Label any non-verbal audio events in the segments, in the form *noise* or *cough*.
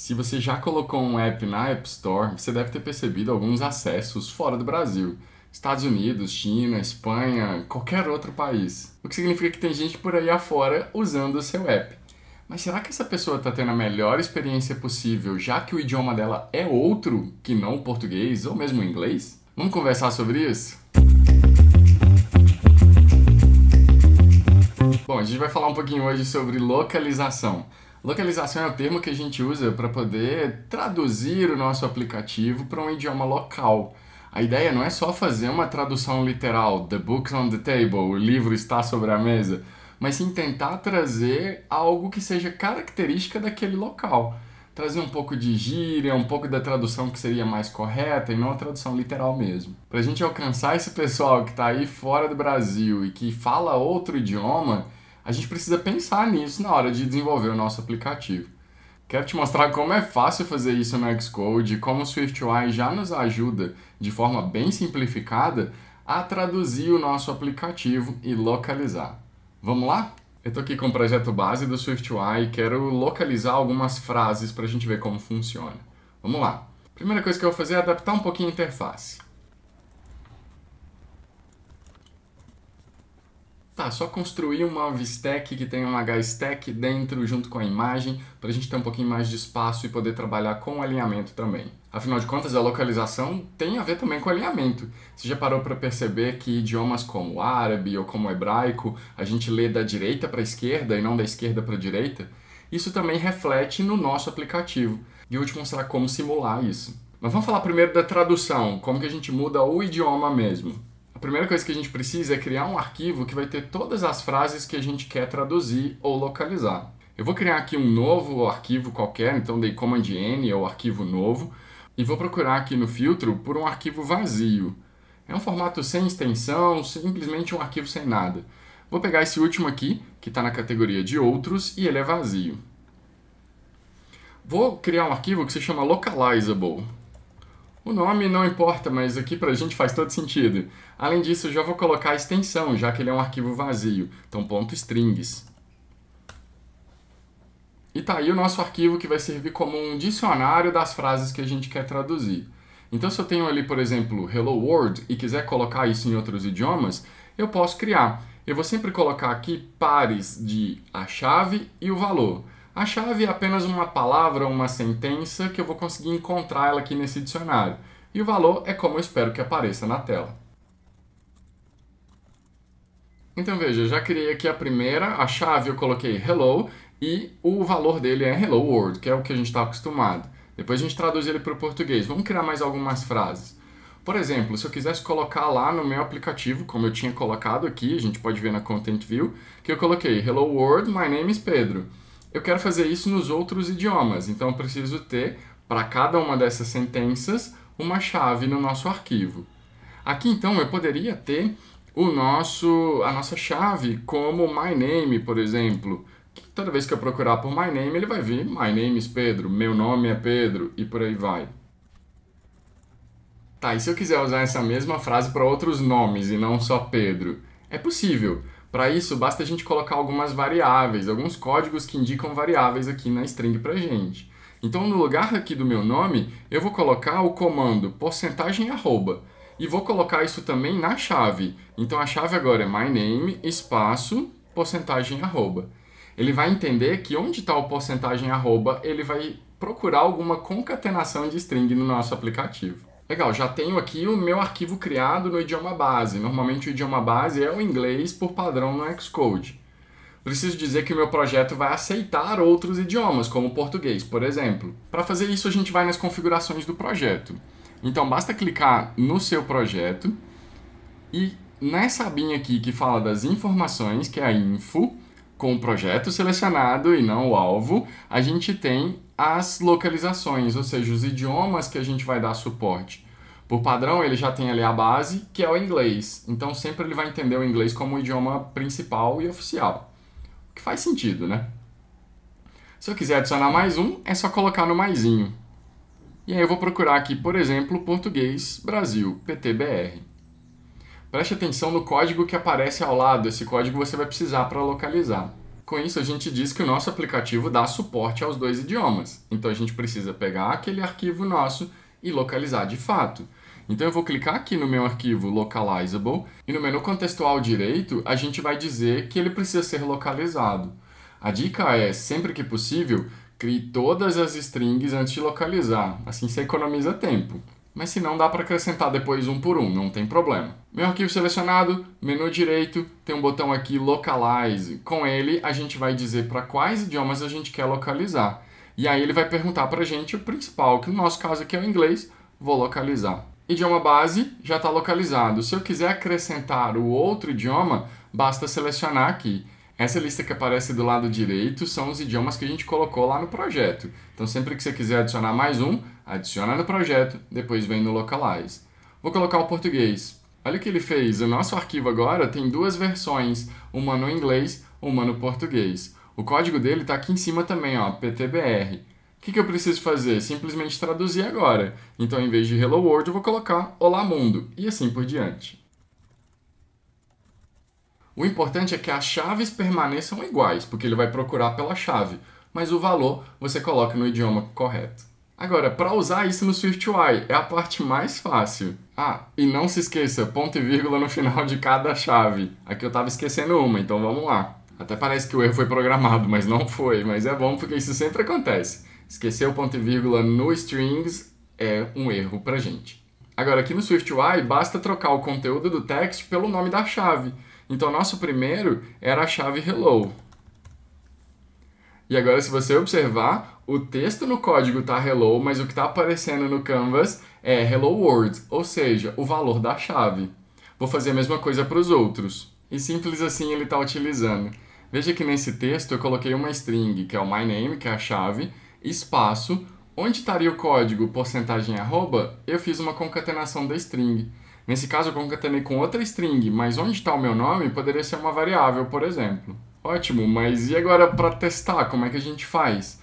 Se você já colocou um app na App Store, você deve ter percebido alguns acessos fora do Brasil. Estados Unidos, China, Espanha, qualquer outro país. O que significa que tem gente por aí afora usando o seu app. Mas será que essa pessoa está tendo a melhor experiência possível, já que o idioma dela é outro que não o português ou mesmo o inglês? Vamos conversar sobre isso? Bom, a gente vai falar um pouquinho hoje sobre localização. Localização é o termo que a gente usa para poder traduzir o nosso aplicativo para um idioma local. A ideia não é só fazer uma tradução literal, the book's on the table, o livro está sobre a mesa, mas sim tentar trazer algo que seja característica daquele local. Trazer um pouco de gíria, um pouco da tradução que seria mais correta e não a tradução literal mesmo. Para a gente alcançar esse pessoal que está aí fora do Brasil e que fala outro idioma, a gente precisa pensar nisso na hora de desenvolver o nosso aplicativo. Quero te mostrar como é fácil fazer isso no Xcode e como o SwiftUI já nos ajuda, de forma bem simplificada, a traduzir o nosso aplicativo e localizar. Vamos lá? Eu estou aqui com o projeto base do SwiftUI e quero localizar algumas frases para a gente ver como funciona. Vamos lá. Primeira coisa que eu vou fazer é adaptar um pouquinho a interface. Tá, só construir uma VStack que tenha um HStack dentro junto com a imagem, para a gente ter um pouquinho mais de espaço e poder trabalhar com alinhamento também. Afinal de contas, a localização tem a ver também com alinhamento. Você já parou para perceber que idiomas como o árabe ou como o hebraico, a gente lê da direita para a esquerda e não da esquerda para a direita? Isso também reflete no nosso aplicativo. E eu vou te mostrar como simular isso. Mas vamos falar primeiro da tradução, como que a gente muda o idioma mesmo. A primeira coisa que a gente precisa é criar um arquivo que vai ter todas as frases que a gente quer traduzir ou localizar. Eu vou criar aqui um novo arquivo qualquer, então dei Command N é ou arquivo novo, e vou procurar aqui no filtro por um arquivo vazio. É um formato sem extensão, simplesmente um arquivo sem nada. Vou pegar esse último aqui, que está na categoria de outros, e ele é vazio. Vou criar um arquivo que se chama localizable. O nome não importa, mas aqui para a gente faz todo sentido. Além disso, já vou colocar a extensão, já que ele é um arquivo vazio. Então, ponto .strings. E tá aí o nosso arquivo que vai servir como um dicionário das frases que a gente quer traduzir. Então, se eu tenho ali, por exemplo, Hello World e quiser colocar isso em outros idiomas, eu posso criar. Eu vou sempre colocar aqui pares de a chave e o valor. A chave é apenas uma palavra ou uma sentença que eu vou conseguir encontrar ela aqui nesse dicionário. E o valor é como eu espero que apareça na tela. Então veja, já criei aqui a primeira, a chave eu coloquei hello e o valor dele é hello world, que é o que a gente está acostumado. Depois a gente traduz ele para o português. Vamos criar mais algumas frases. Por exemplo, se eu quisesse colocar lá no meu aplicativo, como eu tinha colocado aqui, a gente pode ver na Content View, que eu coloquei Hello World, my name is Pedro eu quero fazer isso nos outros idiomas. Então eu preciso ter para cada uma dessas sentenças uma chave no nosso arquivo. Aqui então eu poderia ter o nosso a nossa chave como my name, por exemplo. toda vez que eu procurar por my name, ele vai vir my name is Pedro, meu nome é Pedro e por aí vai. Tá, e se eu quiser usar essa mesma frase para outros nomes e não só Pedro? É possível, para isso, basta a gente colocar algumas variáveis, alguns códigos que indicam variáveis aqui na string para gente. Então, no lugar aqui do meu nome, eu vou colocar o comando porcentagem arroba e vou colocar isso também na chave. Então, a chave agora é my name espaço porcentagem arroba. Ele vai entender que onde está o porcentagem arroba, ele vai procurar alguma concatenação de string no nosso aplicativo. Legal, já tenho aqui o meu arquivo criado no idioma base. Normalmente o idioma base é o inglês por padrão no Xcode. Preciso dizer que o meu projeto vai aceitar outros idiomas, como o português, por exemplo. Para fazer isso, a gente vai nas configurações do projeto. Então, basta clicar no seu projeto e nessa abinha aqui que fala das informações, que é a info, com o projeto selecionado e não o alvo, a gente tem as localizações, ou seja, os idiomas que a gente vai dar suporte. Por padrão, ele já tem ali a base, que é o inglês. Então, sempre ele vai entender o inglês como o idioma principal e oficial. O que faz sentido, né? Se eu quiser adicionar mais um, é só colocar no maisinho. E aí eu vou procurar aqui, por exemplo, português Brasil, PTBR. Preste atenção no código que aparece ao lado. Esse código você vai precisar para localizar. Com isso, a gente diz que o nosso aplicativo dá suporte aos dois idiomas. Então, a gente precisa pegar aquele arquivo nosso e localizar de fato. Então, eu vou clicar aqui no meu arquivo Localizable e no menu contextual direito, a gente vai dizer que ele precisa ser localizado. A dica é, sempre que possível, crie todas as strings antes de localizar, assim você economiza tempo mas se não dá para acrescentar depois um por um, não tem problema. Meu arquivo selecionado, menu direito, tem um botão aqui Localize. Com ele, a gente vai dizer para quais idiomas a gente quer localizar. E aí ele vai perguntar para a gente o principal, que no nosso caso aqui é o inglês, vou localizar. Idioma base já está localizado. Se eu quiser acrescentar o outro idioma, basta selecionar aqui. Essa lista que aparece do lado direito são os idiomas que a gente colocou lá no projeto. Então, sempre que você quiser adicionar mais um, adiciona no projeto, depois vem no Localize. Vou colocar o português. Olha o que ele fez. O nosso arquivo agora tem duas versões, uma no inglês, uma no português. O código dele está aqui em cima também, ó, PTBR. O que, que eu preciso fazer? Simplesmente traduzir agora. Então, em vez de Hello World, eu vou colocar Olá Mundo e assim por diante. O importante é que as chaves permaneçam iguais, porque ele vai procurar pela chave, mas o valor você coloca no idioma correto. Agora, para usar isso no SwiftUI é a parte mais fácil. Ah, e não se esqueça, ponto e vírgula no final de cada chave. Aqui eu estava esquecendo uma, então vamos lá. Até parece que o erro foi programado, mas não foi, mas é bom porque isso sempre acontece. Esquecer o ponto e vírgula no strings é um erro para gente. Agora, aqui no SwiftUI, basta trocar o conteúdo do text pelo nome da chave. Então, nosso primeiro era a chave hello. E agora, se você observar, o texto no código está hello, mas o que está aparecendo no canvas é hello world, ou seja, o valor da chave. Vou fazer a mesma coisa para os outros. E simples assim ele está utilizando. Veja que nesse texto eu coloquei uma string, que é o my name, que é a chave, espaço, onde estaria o código porcentagem arroba, eu fiz uma concatenação da string. Nesse caso, eu concatenei com outra string, mas onde está o meu nome poderia ser uma variável, por exemplo. Ótimo, mas e agora para testar? Como é que a gente faz?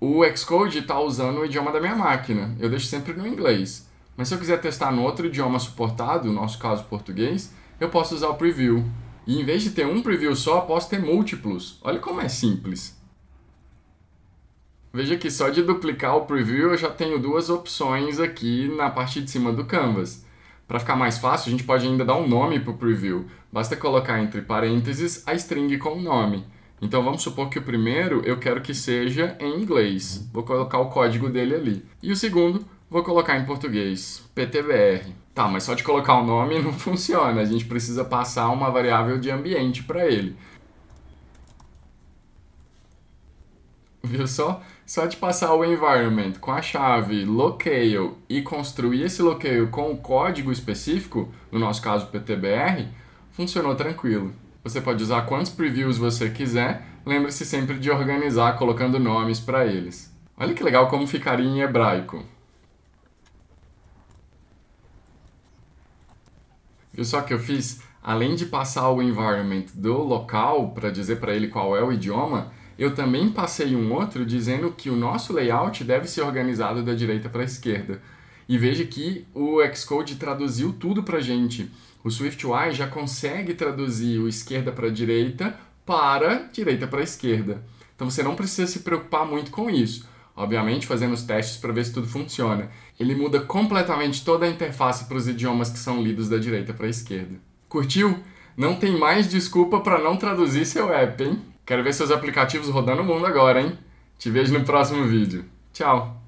O Xcode está usando o idioma da minha máquina, eu deixo sempre no inglês. Mas se eu quiser testar no outro idioma suportado, no nosso caso português, eu posso usar o preview. E em vez de ter um preview só, posso ter múltiplos. Olha como é simples. Veja que só de duplicar o preview eu já tenho duas opções aqui na parte de cima do canvas. Para ficar mais fácil, a gente pode ainda dar um nome para o preview. Basta colocar entre parênteses a string com o nome. Então vamos supor que o primeiro eu quero que seja em inglês. Vou colocar o código dele ali. E o segundo vou colocar em português, PTBR. Tá, mas só de colocar o nome *laughs* não funciona. A gente precisa passar uma variável de ambiente para ele. *laughs* viu só? Só de passar o environment com a chave locale e construir esse locale com o código específico, no nosso caso PTBR, funcionou tranquilo. Você pode usar quantos previews você quiser, lembre-se sempre de organizar colocando nomes para eles. Olha que legal como ficaria em hebraico. Viu só que eu fiz? Além de passar o environment do local para dizer para ele qual é o idioma, eu também passei um outro dizendo que o nosso layout deve ser organizado da direita para a esquerda. E veja que o Xcode traduziu tudo para gente. O SwiftUI já consegue traduzir o esquerda para direita para direita para esquerda. Então você não precisa se preocupar muito com isso. Obviamente, fazendo os testes para ver se tudo funciona. Ele muda completamente toda a interface para os idiomas que são lidos da direita para a esquerda. Curtiu? Não tem mais desculpa para não traduzir seu app, hein? Quero ver seus aplicativos rodando o mundo agora, hein? Te vejo no próximo vídeo. Tchau!